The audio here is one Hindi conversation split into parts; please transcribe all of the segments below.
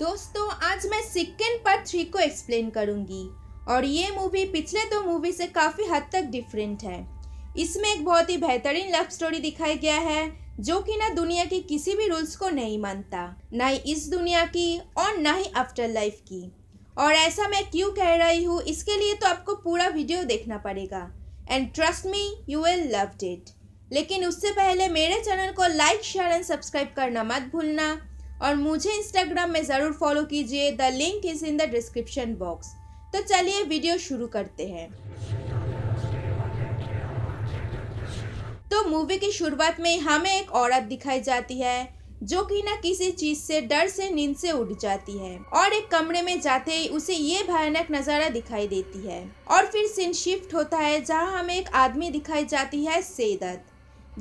दोस्तों आज मैं सिक्किन पार्ट थ्री को एक्सप्लेन करूंगी और ये मूवी पिछले दो मूवी से काफ़ी हद तक डिफरेंट है इसमें एक बहुत ही बेहतरीन लव स्टोरी दिखाई गया है जो कि ना दुनिया की किसी भी रूल्स को नहीं मानता ना ही इस दुनिया की और ना ही आफ्टर लाइफ की और ऐसा मैं क्यों कह रही हूँ इसके लिए तो आपको पूरा वीडियो देखना पड़ेगा and trust me you will love it लेकिन उससे पहले मेरे चैनल को लाइक शेयर एंड सब्सक्राइब करना मत भूलना और मुझे इंस्टाग्राम में ज़रूर फॉलो कीजिए the link is in the description box तो चलिए वीडियो शुरू करते हैं तो मूवी की शुरुआत में हमें एक औरत दिखाई जाती है जो कि ना किसी चीज से डर से नींद से उठ जाती है और एक कमरे में जाते ही उसे ये भयानक नज़ारा दिखाई देती है और फिर सीन शिफ्ट होता है जहाँ हमें एक आदमी दिखाई जाती है सेदत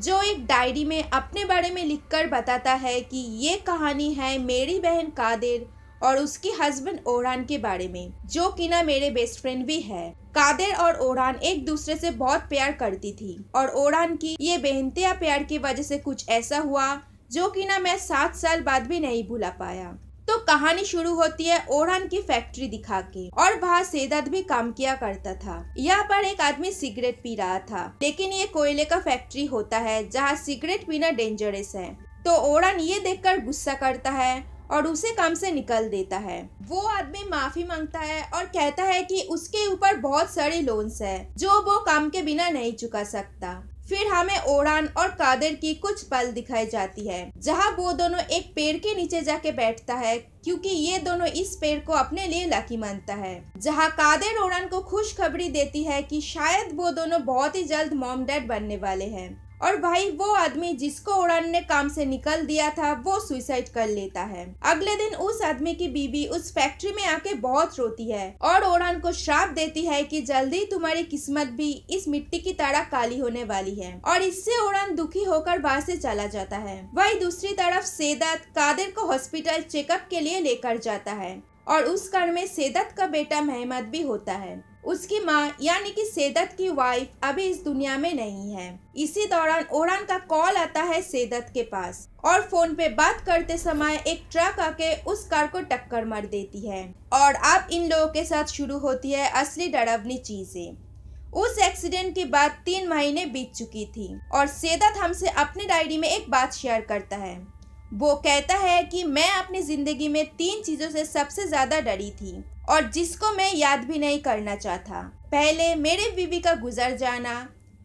जो एक डायरी में अपने बारे में लिखकर बताता है कि ये कहानी है मेरी बहन कादिर और उसकी हस्बैंड ओरान के बारे में जो कि ना मेरे बेस्ट फ्रेंड भी है कादिर और ओरान एक दूसरे से बहुत प्यार करती थी और ओरान की ये बेहनतिया प्यार की वजह से कुछ ऐसा हुआ जो कि ना मैं सात साल बाद भी नहीं भुला पाया तो कहानी शुरू होती है ओढ़न की फैक्ट्री दिखा के और वहाँ सेदत भी काम किया करता था यहाँ पर एक आदमी सिगरेट पी रहा था लेकिन ये कोयले का फैक्ट्री होता है जहाँ सिगरेट पीना डेंजरस है तो ओढ़न ये देख कर गुस्सा करता है और उसे काम से निकल देता है वो आदमी माफी मांगता है और कहता है कि उसके ऊपर बहुत सारे लोन्स है जो वो काम के बिना नहीं चुका सकता फिर हमें ओरान और कादर की कुछ पल दिखाई जाती है जहाँ वो दोनों एक पेड़ के नीचे जाके बैठता है क्योंकि ये दोनों इस पेड़ को अपने लिए लकी मानता है जहाँ कादर ओरान को खुशखबरी देती है कि शायद वो दोनों बहुत ही जल्द मॉम डैड बनने वाले हैं और भाई वो आदमी जिसको उड़ान ने काम से निकल दिया था वो सुसाइड कर लेता है अगले दिन उस आदमी की बीबी उस फैक्ट्री में आके बहुत रोती है और उड़ान को श्राप देती है कि जल्दी तुम्हारी किस्मत भी इस मिट्टी की तरह काली होने वाली है और इससे उड़ान दुखी होकर बाहर से चला जाता है वही दूसरी तरफ सेदत कादिर को हॉस्पिटल चेकअप के लिए लेकर जाता है और उस कार में सेदत का बेटा मेहमद भी होता है उसकी माँ यानी कि सेदत की वाइफ अभी इस दुनिया में नहीं है इसी दौरान ओरान का कॉल आता है सेदत के पास और फोन पे बात करते समय एक ट्रक आके उस कार को टक्कर मार देती है और अब इन लोगों के साथ शुरू होती है असली डरावनी चीजें उस एक्सीडेंट के बाद तीन महीने बीत चुकी थी और सेदत हमसे अपने डायरी में एक बात शेयर करता है वो कहता है कि मैं अपनी ज़िंदगी में तीन चीज़ों से सबसे ज़्यादा डरी थी और जिसको मैं याद भी नहीं करना चाहता पहले मेरे बीवी का गुजर जाना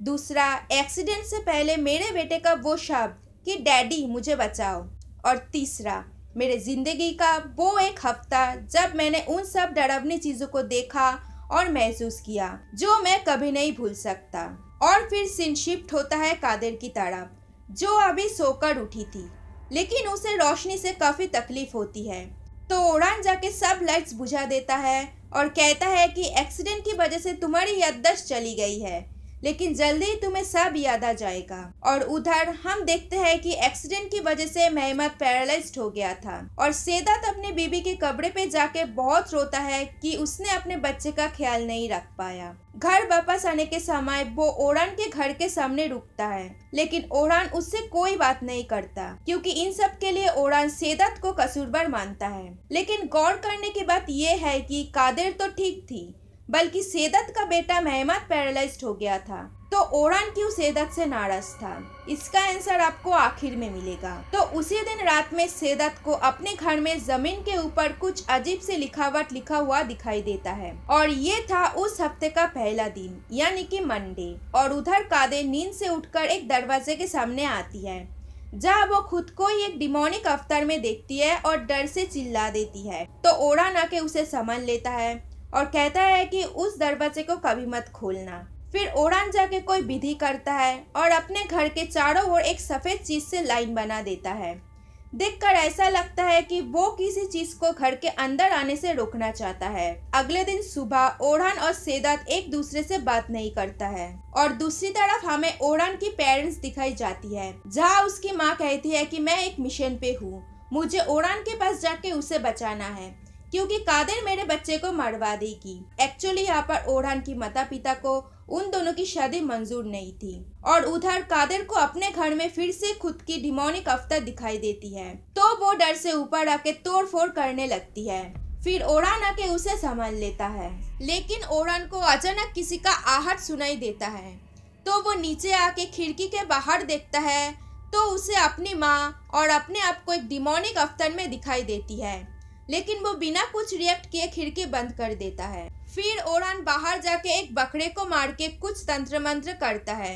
दूसरा एक्सीडेंट से पहले मेरे बेटे का वो शब्द कि डैडी मुझे बचाओ और तीसरा मेरे ज़िंदगी का वो एक हफ्ता जब मैंने उन सब डरावनी चीज़ों को देखा और महसूस किया जो मैं कभी नहीं भूल सकता और फिर सिन शिफ्ट होता है कादिर की तरफ जो अभी सोकर उठी थी लेकिन उसे रोशनी से काफ़ी तकलीफ होती है तो उड़ान जाके सब लाइट्स बुझा देता है और कहता है कि एक्सीडेंट की वजह से तुम्हारी याददाश्त चली गई है लेकिन जल्दी ही तुम्हें सब याद आ जाएगा और उधर हम देखते हैं कि एक्सीडेंट की वजह से मेहमद पैरालाइज हो गया था और सेदात अपने बीबी के कपड़े पे जाके बहुत रोता है कि उसने अपने बच्चे का ख्याल नहीं रख पाया घर वापस आने के समय वो ओरान के घर के सामने रुकता है लेकिन ओरान उससे कोई बात नहीं करता क्योंकि इन सब के लिए ओरान सेदत को कसूरबार मानता है लेकिन गौर करने की बात यह है कि कादिर तो ठीक थी बल्कि सेदत का बेटा मेहमद पैरालाइज्ड हो गया था तो ओरान क्यों सेदत से नाराज था इसका आंसर आपको आखिर में मिलेगा तो उसी दिन रात में सेदत को अपने घर में जमीन के ऊपर कुछ अजीब से लिखावट लिखा हुआ दिखाई देता है और ये था उस हफ्ते का पहला दिन यानी कि मंडे और उधर कादे नींद से उठकर एक दरवाजे के सामने आती है जहाँ वो खुद को ही एक डिमोनिक अवतार में देखती है और डर से चिल्ला देती है तो ओरान आके उसे समझ लेता है और कहता है कि उस दरवाजे को कभी मत खोलना फिर ओड़ान जाके कोई विधि करता है और अपने घर के चारों ओर एक सफ़ेद चीज़ से लाइन बना देता है देखकर ऐसा लगता है कि वो किसी चीज़ को घर के अंदर आने से रोकना चाहता है अगले दिन सुबह ओढ़ान और सेदात एक दूसरे से बात नहीं करता है और दूसरी तरफ हमें ओढ़ान की पेरेंट्स दिखाई जाती है जहाँ उसकी माँ कहती है कि मैं एक मिशन पे हूँ मुझे ओढ़ान के पास जाके उसे बचाना है क्योंकि कादिर मेरे बच्चे को मरवा देगी एक्चुअली यहाँ पर ओढ़ान की माता पिता को उन दोनों की शादी मंजूर नहीं थी और उधर कादर को अपने घर में फिर से खुद की डिमोनिक अफ्तर दिखाई देती है तो वो डर से ऊपर आके तोड़ फोड़ करने लगती है फिर ओरान आके उसे संभाल लेता है लेकिन ओरान को अचानक किसी का आहट सुनाई देता है तो वो नीचे आके खिड़की के बाहर देखता है तो उसे अपनी माँ और अपने आप को एक डिमोनिक अफ्तर में दिखाई देती है लेकिन वो बिना कुछ रिएक्ट किए खिड़की बंद कर देता है फिर ओरान बाहर जाके एक बकरे को मार के कुछ तंत्र मंत्र करता है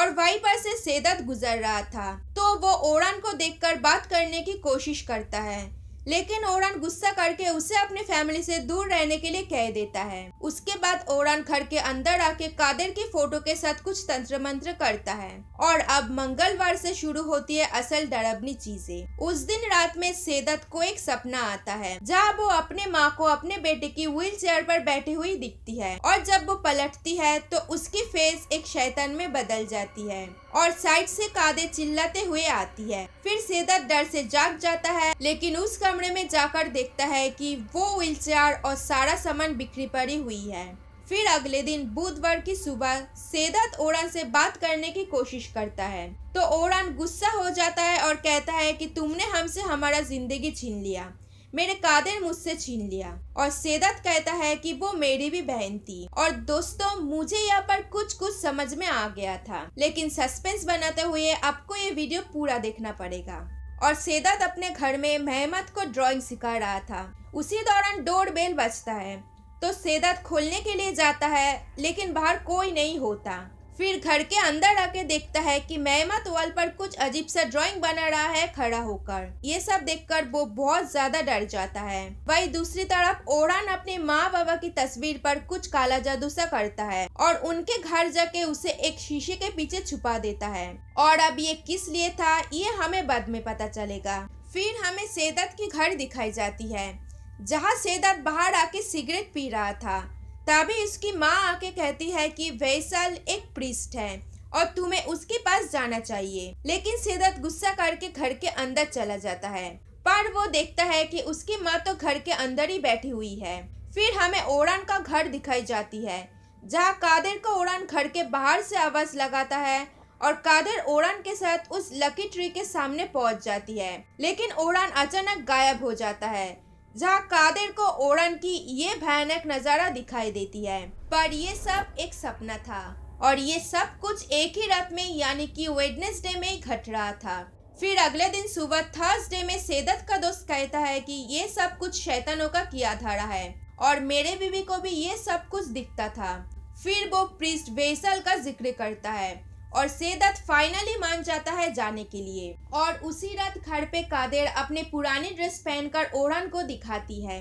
और वही पर से सेदत गुजर रहा था तो वो ओरान को देखकर बात करने की कोशिश करता है लेकिन ओरान गुस्सा करके उसे अपनी फैमिली से दूर रहने के लिए कह देता है उसके बाद ओरान घर के अंदर आके कादिर की फोटो के साथ कुछ तंत्र मंत्र करता है और अब मंगलवार से शुरू होती है असल डरबनी चीजें उस दिन रात में सेदत को एक सपना आता है जहाँ वो अपने माँ को अपने बेटे की व्हील चेयर पर बैठी हुई दिखती है और जब वो पलटती है तो उसकी फेस एक शैतान में बदल जाती है और साइड से कादे चिल्लाते हुए आती है फिर सेदत डर से जाग जाता है लेकिन उसका कमरे में जाकर देखता है कि वो व्हीलचेयर और सारा सामान बिखरी पड़ी हुई है फिर अगले दिन बुधवार की सुबह सेदत ओरान से बात करने की कोशिश करता है तो ओरान गुस्सा हो जाता है और कहता है कि तुमने हमसे हमारा जिंदगी छीन लिया मेरे कादिर मुझसे छीन लिया और सेदत कहता है कि वो मेरी भी बहन थी और दोस्तों मुझे यहाँ पर कुछ कुछ समझ में आ गया था लेकिन सस्पेंस बनाते हुए आपको ये वीडियो पूरा देखना पड़ेगा और सेदत अपने घर में मेहमत को ड्राइंग सिखा रहा था उसी दौरान डोर बेल बजता है तो सेदत खोलने के लिए जाता है लेकिन बाहर कोई नहीं होता फिर घर के अंदर आके देखता है कि मेहमत वॉल पर कुछ अजीब सा ड्राइंग बना रहा है खड़ा होकर ये सब देखकर वो बहुत ज्यादा डर जाता है वही दूसरी तरफ ओरान अपने माँ बाबा की तस्वीर पर कुछ काला जादू सा करता है और उनके घर जाके उसे एक शीशे के पीछे छुपा देता है और अब ये किस लिए था ये हमें बाद में पता चलेगा फिर हमें सेदत की घर दिखाई जाती है जहाँ सेदत बाहर आके सिगरेट पी रहा था तभी उसकी माँ आके कहती है कि वैसल एक प्रिस्ट है और तुम्हें उसके पास जाना चाहिए लेकिन सिद्धत गुस्सा करके घर के अंदर चला जाता है पर वो देखता है कि उसकी माँ तो घर के अंदर ही बैठी हुई है फिर हमें ओड़न का घर दिखाई जाती है जहाँ कादिर का ओड़न घर के बाहर से आवाज़ लगाता है और कादिर ओड़न के साथ उस लकी ट्री के सामने पहुंच जाती है लेकिन ओड़न अचानक गायब हो जाता है जहाँ कादिर को ओड़न की ये भयानक नज़ारा दिखाई देती है पर ये सब एक सपना था और ये सब कुछ एक ही रात में यानी कि वेडनेसडे में घट रहा था फिर अगले दिन सुबह थर्सडे में सेदत का दोस्त कहता है कि ये सब कुछ शैतानों का किया धारा है और मेरे बीवी को भी ये सब कुछ दिखता था फिर वो प्रिस्ट वेसल का जिक्र करता है और सेदत फाइनली मान जाता है जाने के लिए और उसी रात घर पे कादेर अपने पुराने ड्रेस पहनकर ओरन को दिखाती है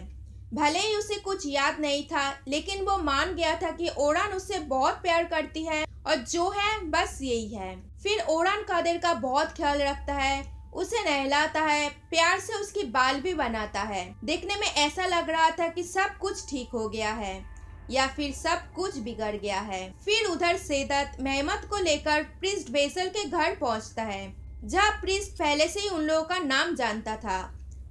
भले ही उसे कुछ याद नहीं था लेकिन वो मान गया था कि ओरन उससे बहुत प्यार करती है और जो है बस यही है फिर ओरान कादिर का बहुत ख्याल रखता है उसे नहलाता है प्यार से उसकी बाल भी बनाता है देखने में ऐसा लग रहा था कि सब कुछ ठीक हो गया है या फिर सब कुछ बिगड़ गया है फिर उधर दत्त मेहमत को लेकर प्रिस्ट बेसल के घर पहुंचता है जहां प्रिस्ट पहले से ही उन लोगों का नाम जानता था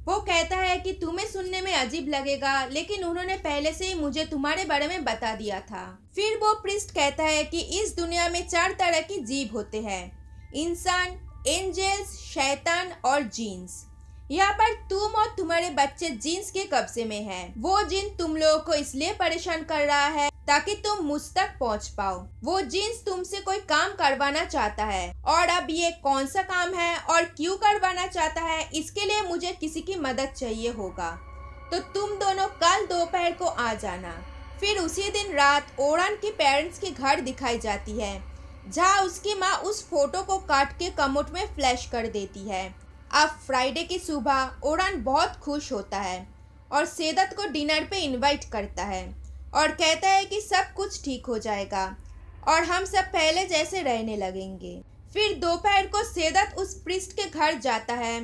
वो कहता है कि तुम्हें सुनने में अजीब लगेगा लेकिन उन्होंने पहले से ही मुझे तुम्हारे बारे में बता दिया था फिर वो प्रिस्ट कहता है कि इस दुनिया में चार तरह के जीव होते हैं इंसान एंजल्स शैतान और जीन्स यहाँ पर तुम और तुम्हारे बच्चे जीन्स के कब्जे में है वो जिन तुम लोगों को इसलिए परेशान कर रहा है ताकि तुम मुझ तक पहुँच पाओ वो जीन्स तुमसे कोई काम करवाना चाहता है और अब ये कौन सा काम है और क्यों करवाना चाहता है इसके लिए मुझे किसी की मदद चाहिए होगा तो तुम दोनों कल दोपहर को आ जाना फिर उसी दिन रात ओरन के पेरेंट्स के घर दिखाई जाती है जहाँ उसकी माँ उस फोटो को काट के कमोट में फ्लैश कर देती है अब फ्राइडे की सुबह ओरान बहुत खुश होता है और सेदत को डिनर पे इनवाइट करता है और कहता है कि सब कुछ ठीक हो जाएगा और हम सब पहले जैसे रहने लगेंगे फिर दोपहर को सेदत उस पृष्ठ के घर जाता है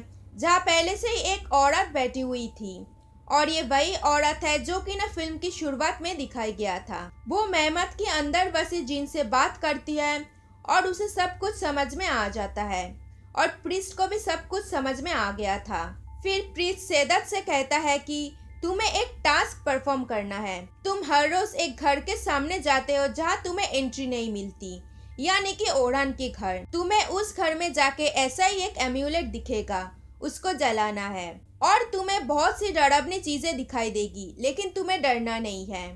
जहाँ पहले से ही एक औरत बैठी हुई थी और ये वही औरत है जो कि ना फिल्म की शुरुआत में दिखाई गया था वो मेहमत के अंदर बसे जिन से बात करती है और उसे सब कुछ समझ में आ जाता है और प्रिस्ट को भी सब कुछ समझ में आ गया था फिर प्रिस्ट सेदत से कहता है कि तुम्हें एक टास्क परफॉर्म करना है तुम हर रोज एक घर के सामने जाते हो जहाँ तुम्हें एंट्री नहीं मिलती यानी कि ओढ़ान के घर तुम्हें उस घर में जाके ऐसा ही एक एम्यूलेट दिखेगा उसको जलाना है और तुम्हें बहुत सी डरावनी चीज़ें दिखाई देगी लेकिन तुम्हें डरना नहीं है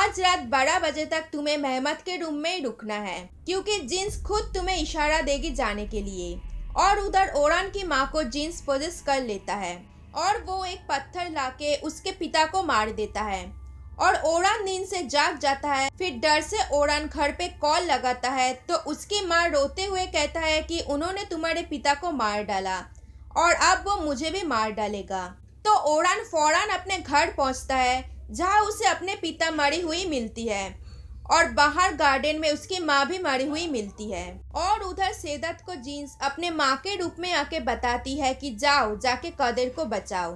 आज रात बारह बजे तक तुम्हें मेहमत के रूम में ही रुकना है क्योंकि जींस खुद तुम्हें इशारा देगी जाने के लिए और उधर ओरान की माँ को जीन्स पोजिस कर लेता है और वो एक पत्थर लाके उसके पिता को मार देता है और ओरान नींद से जाग जाता है फिर डर से ओरान घर पे कॉल लगाता है तो उसकी माँ रोते हुए कहता है कि उन्होंने तुम्हारे पिता को मार डाला और अब वो मुझे भी मार डालेगा तो ओरान फौरन अपने घर पहुँचता है जहाँ उसे अपने पिता मरी हुई मिलती है और बाहर गार्डन में उसकी माँ भी मरी हुई मिलती है और उधर सेदत को जीन्स अपने माँ के रूप में आके बताती है कि जाओ जाके कदर को बचाओ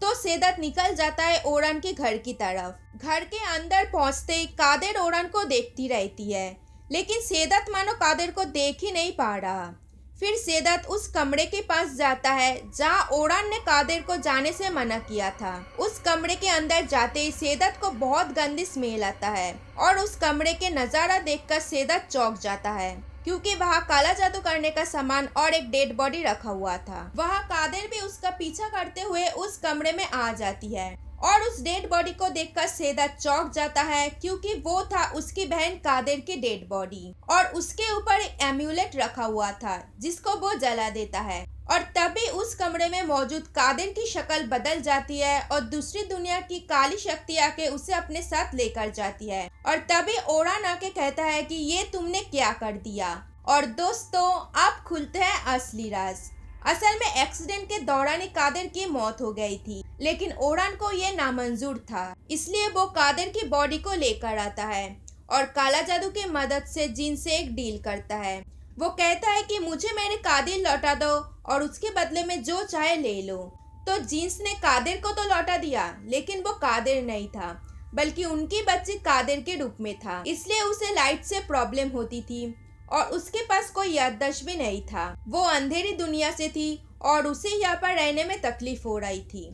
तो सेदत निकल जाता है ओरन के घर की तरफ घर के अंदर पहुंचते ही कादिर ओरन को देखती रहती है लेकिन सेदत मानो कादिर को देख ही नहीं पा रहा फिर सेदत उस कमरे के पास जाता है जहाँ ओड़ान ने कादिर को जाने से मना किया था उस कमरे के अंदर जाते ही सेदत को बहुत गंदी स्मेल आता है और उस कमरे के नज़ारा देखकर सेदत चौंक जाता है क्योंकि वहाँ काला जादू करने का सामान और एक डेड बॉडी रखा हुआ था वहाँ कादिर भी उसका पीछा करते हुए उस कमरे में आ जाती है और उस डेड बॉडी को देखकर सेदा चौक जाता है क्योंकि वो था उसकी बहन कादिर की डेड बॉडी और उसके ऊपर एम्यूलेट रखा हुआ था जिसको वो जला देता है और तभी उस कमरे में मौजूद कादिर की शक्ल बदल जाती है और दूसरी दुनिया की काली शक्ति आके उसे अपने साथ लेकर जाती है और तभी ओरान आके कहता है कि ये तुमने क्या कर दिया और दोस्तों आप खुलते हैं असली राज असल में एक्सीडेंट के दौरान कादर की मौत हो गई थी लेकिन ओरान को यह नामंजूर था इसलिए वो कादर की बॉडी को लेकर आता है और काला जादू की मदद से जिन से एक डील करता है वो कहता है कि मुझे मेरे कादिर लौटा दो और उसके बदले में जो चाहे ले लो तो जींस ने कादिर को तो लौटा दिया लेकिन वो कादिर नहीं था बल्कि उनकी बच्ची कादिर के रूप में था इसलिए उसे लाइट से प्रॉब्लम होती थी और उसके पास कोई याददाश्त भी नहीं था वो अंधेरी दुनिया से थी और उसे यहाँ पर रहने में तकलीफ हो रही थी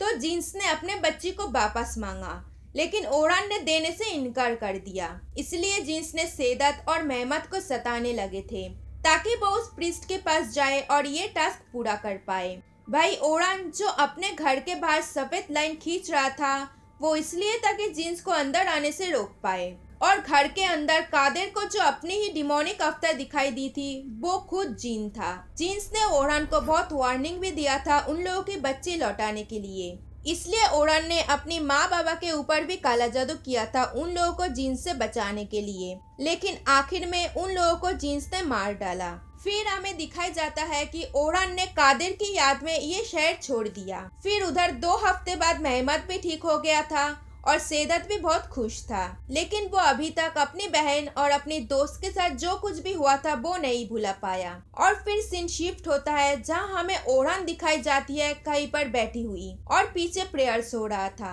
तो जींस ने अपने बच्ची को वापस मांगा लेकिन ओरान ने देने से इनकार कर दिया इसलिए जींस ने सेदत और मेहमत को सताने लगे थे ताकि वो उस प्रिस्ट के पास जाए और ये टास्क पूरा कर पाए भाई ओरान जो अपने घर के बाहर सफेद लाइन खींच रहा था वो इसलिए ताकि जींस को अंदर आने से रोक पाए और घर के अंदर कादिर को जो अपनी ही डिमोनिक अफ्तर दिखाई दी थी वो खुद जीन था जीन्स ने ओरान को बहुत वार्निंग भी दिया था उन लोगों की बच्ची लौटाने के लिए इसलिए ओरान ने अपनी माँ बाबा के ऊपर भी काला जादू किया था उन लोगों को जीन्स से बचाने के लिए लेकिन आखिर में उन लोगों को जीन्स ने मार डाला फिर हमें दिखाई जाता है कि ओरान ने कादिर की याद में ये शहर छोड़ दिया फिर उधर दो हफ्ते बाद मेहमत भी ठीक हो गया था और सेदत भी बहुत खुश था लेकिन वो अभी तक अपनी बहन और अपने दोस्त के साथ जो कुछ भी हुआ था वो नहीं भुला पाया और फिर सीन शिफ्ट होता है जहाँ हमें ओढ़न दिखाई जाती है कहीं पर बैठी हुई और पीछे प्रेयर्स हो रहा था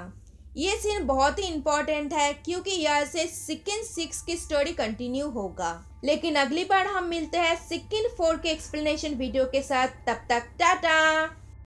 ये सीन बहुत ही इम्पोर्टेंट है क्योंकि यह से सिक्किन सिक्स की स्टोरी कंटिन्यू होगा लेकिन अगली बार हम मिलते हैं सिक्किन फोर के एक्सप्लेनेशन वीडियो के साथ तब तक टाटा